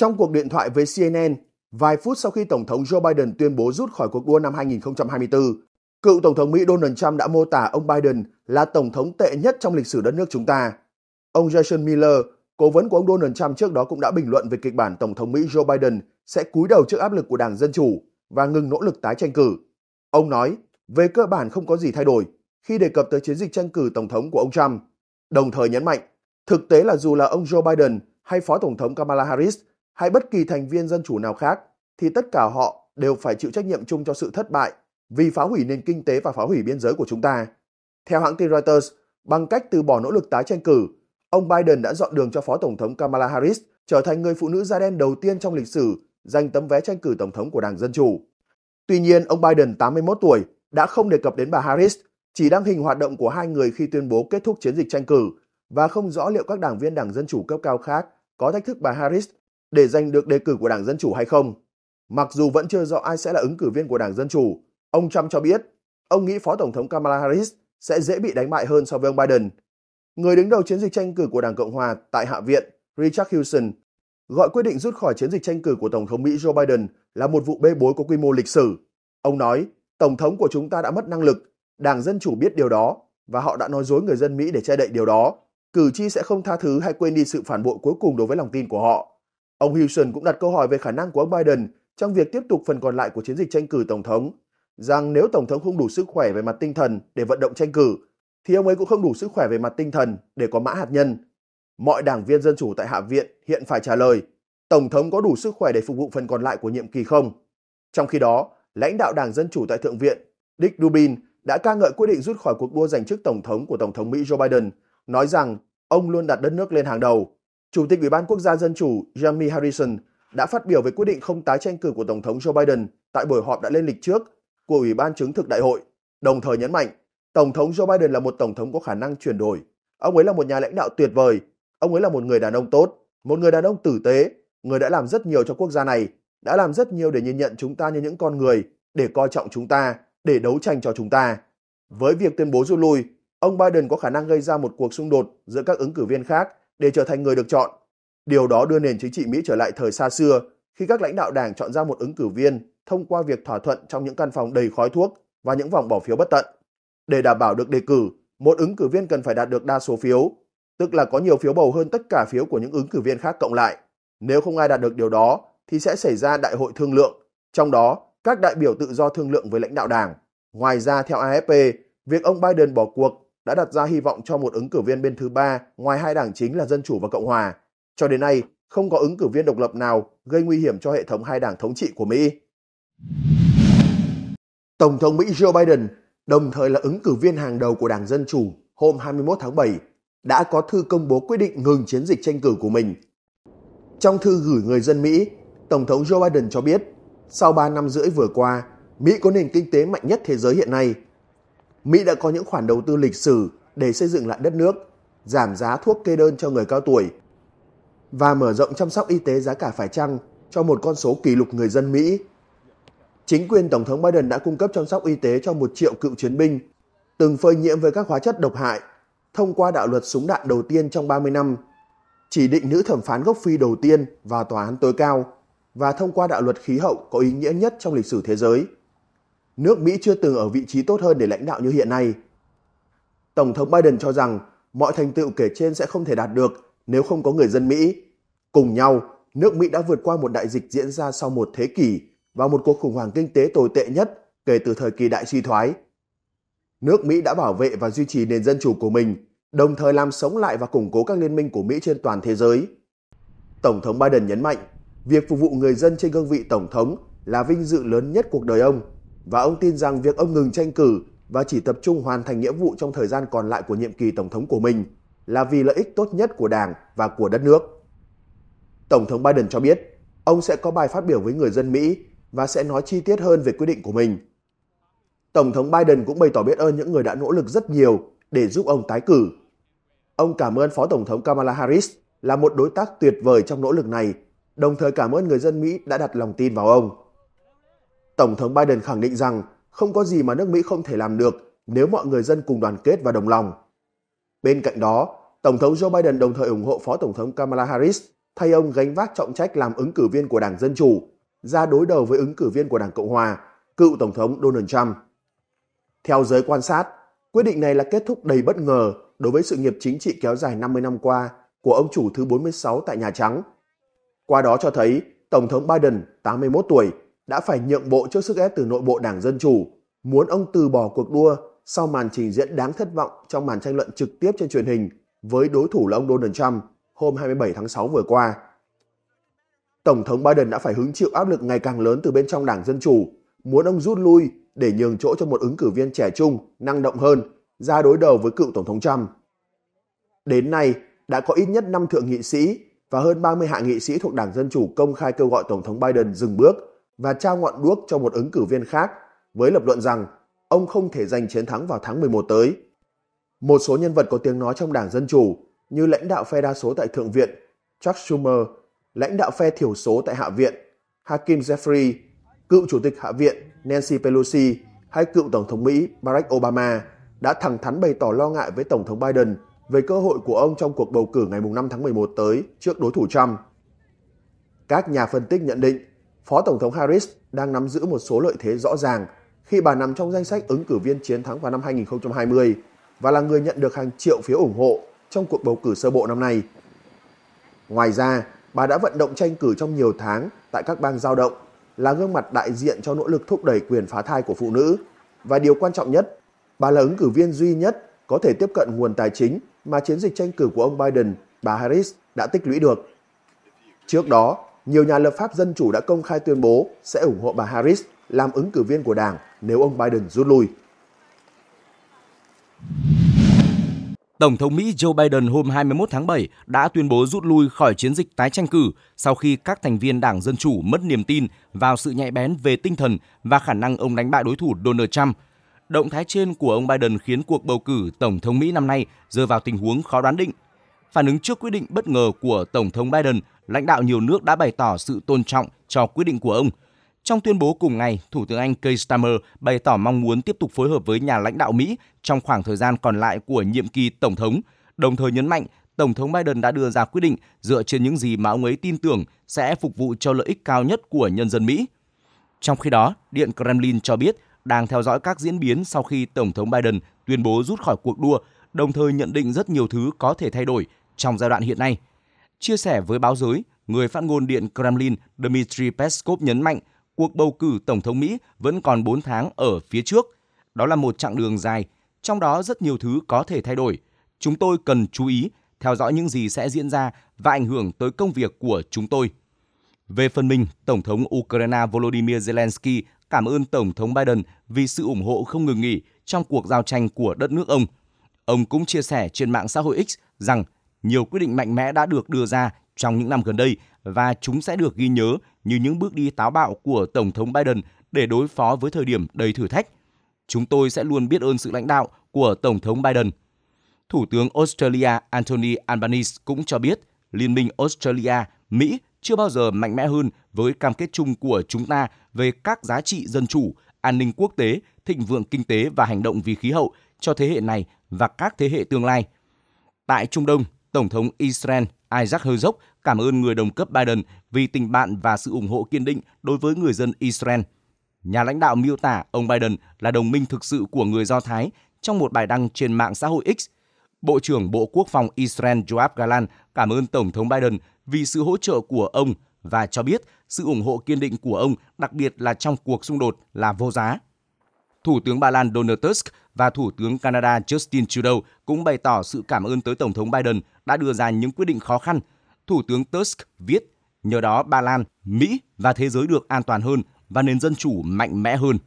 Trong cuộc điện thoại với CNN, vài phút sau khi Tổng thống Joe Biden tuyên bố rút khỏi cuộc đua năm 2024, cựu Tổng thống Mỹ Donald Trump đã mô tả ông Biden là Tổng thống tệ nhất trong lịch sử đất nước chúng ta. Ông Jason Miller, cố vấn của ông Donald Trump trước đó cũng đã bình luận về kịch bản Tổng thống Mỹ Joe Biden sẽ cúi đầu trước áp lực của Đảng Dân Chủ và ngừng nỗ lực tái tranh cử. Ông nói, về cơ bản không có gì thay đổi khi đề cập tới chiến dịch tranh cử Tổng thống của ông Trump, đồng thời nhấn mạnh, thực tế là dù là ông Joe Biden hay Phó Tổng thống Kamala Harris hay bất kỳ thành viên dân chủ nào khác thì tất cả họ đều phải chịu trách nhiệm chung cho sự thất bại vì phá hủy nền kinh tế và phá hủy biên giới của chúng ta. Theo hãng tin Reuters, bằng cách từ bỏ nỗ lực tái tranh cử, ông Biden đã dọn đường cho Phó Tổng thống Kamala Harris trở thành người phụ nữ da đen đầu tiên trong lịch sử giành tấm vé tranh cử Tổng thống của Đảng Dân Chủ. Tuy nhiên, ông Biden 81 tuổi đã không đề cập đến bà Harris, chỉ đăng hình hoạt động của hai người khi tuyên bố kết thúc chiến dịch tranh cử và không rõ liệu các đảng viên Đảng Dân Chủ cấp cao khác có thách thức bà Harris để giành được đề cử của Đảng Dân Chủ hay không. Mặc dù vẫn chưa rõ ai sẽ là ứng cử viên của Đảng Dân Chủ, ông Trump cho biết ông nghĩ Phó Tổng thống Kamala Harris sẽ dễ bị đánh bại hơn so với ông Biden. Người đứng đầu chiến dịch tranh cử của Đảng Cộng Hòa tại Hạ viện, Richard Houston, gọi quyết định rút khỏi chiến dịch tranh cử của Tổng thống Mỹ Joe Biden là một vụ bê bối có quy mô lịch sử. Ông nói, Tổng thống của chúng ta đã mất năng lực, Đảng Dân Chủ biết điều đó và họ đã nói dối người dân Mỹ để che đậy điều đó. Cử tri sẽ không tha thứ hay quên đi sự phản bội cuối cùng đối với lòng tin của họ. Ông Wilson cũng đặt câu hỏi về khả năng của ông Biden trong việc tiếp tục phần còn lại của chiến dịch tranh cử tổng thống, rằng nếu tổng thống không đủ sức khỏe về mặt tinh thần để vận động tranh cử, thì ông ấy cũng không đủ sức khỏe về mặt tinh thần để có mã hạt nhân. Mọi đảng viên dân chủ tại Hạ viện hiện phải trả lời, tổng thống có đủ sức khỏe để phục vụ phần còn lại của nhiệm kỳ không? Trong khi đó, lãnh đạo đảng dân chủ tại Thượng viện, Dick Dubin đã ca ngợi quyết định rút khỏi cuộc đua giành chức tổng thống của tổng thống Mỹ Joe Biden, nói rằng ông luôn đặt đất nước lên hàng đầu Chủ tịch Ủy ban Quốc gia Dân chủ Jamie Harrison đã phát biểu về quyết định không tái tranh cử của Tổng thống Joe Biden tại buổi họp đã lên lịch trước của Ủy ban chứng thực đại hội, đồng thời nhấn mạnh Tổng thống Joe Biden là một tổng thống có khả năng chuyển đổi. Ông ấy là một nhà lãnh đạo tuyệt vời, ông ấy là một người đàn ông tốt, một người đàn ông tử tế, người đã làm rất nhiều cho quốc gia này, đã làm rất nhiều để nhìn nhận chúng ta như những con người, để coi trọng chúng ta, để đấu tranh cho chúng ta. Với việc tuyên bố rút lui, ông Biden có khả năng gây ra một cuộc xung đột giữa các ứng cử viên khác để trở thành người được chọn. Điều đó đưa nền chính trị Mỹ trở lại thời xa xưa khi các lãnh đạo đảng chọn ra một ứng cử viên thông qua việc thỏa thuận trong những căn phòng đầy khói thuốc và những vòng bỏ phiếu bất tận. Để đảm bảo được đề cử, một ứng cử viên cần phải đạt được đa số phiếu, tức là có nhiều phiếu bầu hơn tất cả phiếu của những ứng cử viên khác cộng lại. Nếu không ai đạt được điều đó thì sẽ xảy ra đại hội thương lượng, trong đó các đại biểu tự do thương lượng với lãnh đạo đảng. Ngoài ra theo AFP, việc ông Biden bỏ cuộc đã đặt ra hy vọng cho một ứng cử viên bên thứ ba ngoài hai đảng chính là Dân Chủ và Cộng Hòa. Cho đến nay, không có ứng cử viên độc lập nào gây nguy hiểm cho hệ thống hai đảng thống trị của Mỹ. Tổng thống Mỹ Joe Biden, đồng thời là ứng cử viên hàng đầu của Đảng Dân Chủ hôm 21 tháng 7, đã có thư công bố quyết định ngừng chiến dịch tranh cử của mình. Trong thư gửi người dân Mỹ, Tổng thống Joe Biden cho biết, sau 3 năm rưỡi vừa qua, Mỹ có nền kinh tế mạnh nhất thế giới hiện nay – Mỹ đã có những khoản đầu tư lịch sử để xây dựng lại đất nước, giảm giá thuốc kê đơn cho người cao tuổi và mở rộng chăm sóc y tế giá cả phải chăng cho một con số kỷ lục người dân Mỹ. Chính quyền Tổng thống Biden đã cung cấp chăm sóc y tế cho một triệu cựu chiến binh, từng phơi nhiễm với các hóa chất độc hại, thông qua đạo luật súng đạn đầu tiên trong 30 năm, chỉ định nữ thẩm phán gốc Phi đầu tiên vào tòa án tối cao và thông qua đạo luật khí hậu có ý nghĩa nhất trong lịch sử thế giới nước Mỹ chưa từng ở vị trí tốt hơn để lãnh đạo như hiện nay. Tổng thống Biden cho rằng mọi thành tựu kể trên sẽ không thể đạt được nếu không có người dân Mỹ. Cùng nhau, nước Mỹ đã vượt qua một đại dịch diễn ra sau một thế kỷ và một cuộc khủng hoảng kinh tế tồi tệ nhất kể từ thời kỳ đại suy thoái. Nước Mỹ đã bảo vệ và duy trì nền dân chủ của mình, đồng thời làm sống lại và củng cố các liên minh của Mỹ trên toàn thế giới. Tổng thống Biden nhấn mạnh, việc phục vụ người dân trên cương vị tổng thống là vinh dự lớn nhất cuộc đời ông và ông tin rằng việc ông ngừng tranh cử và chỉ tập trung hoàn thành nghĩa vụ trong thời gian còn lại của nhiệm kỳ tổng thống của mình là vì lợi ích tốt nhất của Đảng và của đất nước. Tổng thống Biden cho biết, ông sẽ có bài phát biểu với người dân Mỹ và sẽ nói chi tiết hơn về quyết định của mình. Tổng thống Biden cũng bày tỏ biết ơn những người đã nỗ lực rất nhiều để giúp ông tái cử. Ông cảm ơn Phó Tổng thống Kamala Harris là một đối tác tuyệt vời trong nỗ lực này, đồng thời cảm ơn người dân Mỹ đã đặt lòng tin vào ông. Tổng thống Biden khẳng định rằng không có gì mà nước Mỹ không thể làm được nếu mọi người dân cùng đoàn kết và đồng lòng. Bên cạnh đó, Tổng thống Joe Biden đồng thời ủng hộ Phó Tổng thống Kamala Harris thay ông gánh vác trọng trách làm ứng cử viên của Đảng Dân Chủ, ra đối đầu với ứng cử viên của Đảng Cộng Hòa, cựu Tổng thống Donald Trump. Theo giới quan sát, quyết định này là kết thúc đầy bất ngờ đối với sự nghiệp chính trị kéo dài 50 năm qua của ông chủ thứ 46 tại Nhà Trắng. Qua đó cho thấy Tổng thống Biden, 81 tuổi, đã phải nhượng bộ trước sức ép từ nội bộ Đảng Dân Chủ, muốn ông từ bỏ cuộc đua sau màn trình diễn đáng thất vọng trong màn tranh luận trực tiếp trên truyền hình với đối thủ là ông Donald Trump hôm 27 tháng 6 vừa qua. Tổng thống Biden đã phải hứng chịu áp lực ngày càng lớn từ bên trong Đảng Dân Chủ, muốn ông rút lui để nhường chỗ cho một ứng cử viên trẻ trung, năng động hơn, ra đối đầu với cựu Tổng thống Trump. Đến nay, đã có ít nhất 5 thượng nghị sĩ và hơn 30 hạ nghị sĩ thuộc Đảng Dân Chủ công khai kêu gọi Tổng thống Biden dừng bước và trao ngọn đuốc cho một ứng cử viên khác với lập luận rằng ông không thể giành chiến thắng vào tháng 11 tới. Một số nhân vật có tiếng nói trong Đảng Dân Chủ như lãnh đạo phe đa số tại Thượng viện Chuck Schumer, lãnh đạo phe thiểu số tại Hạ viện Hakim Jeffrey, cựu chủ tịch Hạ viện Nancy Pelosi hay cựu Tổng thống Mỹ Barack Obama đã thẳng thắn bày tỏ lo ngại với Tổng thống Biden về cơ hội của ông trong cuộc bầu cử ngày 5 tháng 11 tới trước đối thủ Trump. Các nhà phân tích nhận định Phó Tổng thống Harris đang nắm giữ một số lợi thế rõ ràng khi bà nằm trong danh sách ứng cử viên chiến thắng vào năm 2020 và là người nhận được hàng triệu phiếu ủng hộ trong cuộc bầu cử sơ bộ năm nay. Ngoài ra, bà đã vận động tranh cử trong nhiều tháng tại các bang giao động, là gương mặt đại diện cho nỗ lực thúc đẩy quyền phá thai của phụ nữ. Và điều quan trọng nhất, bà là ứng cử viên duy nhất có thể tiếp cận nguồn tài chính mà chiến dịch tranh cử của ông Biden, bà Harris đã tích lũy được. Trước đó, nhiều nhà lập pháp dân chủ đã công khai tuyên bố sẽ ủng hộ bà Harris làm ứng cử viên của đảng nếu ông Biden rút lui. Tổng thống Mỹ Joe Biden hôm 21 tháng 7 đã tuyên bố rút lui khỏi chiến dịch tái tranh cử sau khi các thành viên Đảng Dân Chủ mất niềm tin vào sự nhạy bén về tinh thần và khả năng ông đánh bại đối thủ Donald Trump. Động thái trên của ông Biden khiến cuộc bầu cử Tổng thống Mỹ năm nay rơi vào tình huống khó đoán định Phản ứng trước quyết định bất ngờ của Tổng thống Biden, lãnh đạo nhiều nước đã bày tỏ sự tôn trọng cho quyết định của ông. Trong tuyên bố cùng ngày, Thủ tướng Anh Keir Starmer bày tỏ mong muốn tiếp tục phối hợp với nhà lãnh đạo Mỹ trong khoảng thời gian còn lại của nhiệm kỳ Tổng thống, đồng thời nhấn mạnh Tổng thống Biden đã đưa ra quyết định dựa trên những gì mà ông ấy tin tưởng sẽ phục vụ cho lợi ích cao nhất của nhân dân Mỹ. Trong khi đó, Điện Kremlin cho biết đang theo dõi các diễn biến sau khi Tổng thống Biden tuyên bố rút khỏi cuộc đua đồng thời nhận định rất nhiều thứ có thể thay đổi trong giai đoạn hiện nay. Chia sẻ với báo giới, người phát ngôn Điện Kremlin Dmitry Peskov nhấn mạnh cuộc bầu cử Tổng thống Mỹ vẫn còn 4 tháng ở phía trước. Đó là một chặng đường dài, trong đó rất nhiều thứ có thể thay đổi. Chúng tôi cần chú ý, theo dõi những gì sẽ diễn ra và ảnh hưởng tới công việc của chúng tôi. Về phần mình, Tổng thống Ukraine Volodymyr Zelensky cảm ơn Tổng thống Biden vì sự ủng hộ không ngừng nghỉ trong cuộc giao tranh của đất nước ông – Ông cũng chia sẻ trên mạng xã hội X rằng nhiều quyết định mạnh mẽ đã được đưa ra trong những năm gần đây và chúng sẽ được ghi nhớ như những bước đi táo bạo của Tổng thống Biden để đối phó với thời điểm đầy thử thách. Chúng tôi sẽ luôn biết ơn sự lãnh đạo của Tổng thống Biden. Thủ tướng Australia Anthony Albanese cũng cho biết Liên minh Australia-Mỹ chưa bao giờ mạnh mẽ hơn với cam kết chung của chúng ta về các giá trị dân chủ, an ninh quốc tế, thịnh vượng kinh tế và hành động vì khí hậu cho thế hệ này và các thế hệ tương lai. Tại Trung Đông, Tổng thống Israel Isaac Herzog cảm ơn người đồng cấp Biden vì tình bạn và sự ủng hộ kiên định đối với người dân Israel. Nhà lãnh đạo miêu tả ông Biden là đồng minh thực sự của người Do Thái trong một bài đăng trên mạng xã hội X. Bộ trưởng Bộ Quốc phòng Israel Joab Galan cảm ơn Tổng thống Biden vì sự hỗ trợ của ông và cho biết sự ủng hộ kiên định của ông, đặc biệt là trong cuộc xung đột, là vô giá. Thủ tướng Ba Lan Donald Tusk và Thủ tướng Canada Justin Trudeau cũng bày tỏ sự cảm ơn tới Tổng thống Biden đã đưa ra những quyết định khó khăn. Thủ tướng Tusk viết, nhờ đó Ba Lan, Mỹ và thế giới được an toàn hơn và nền dân chủ mạnh mẽ hơn.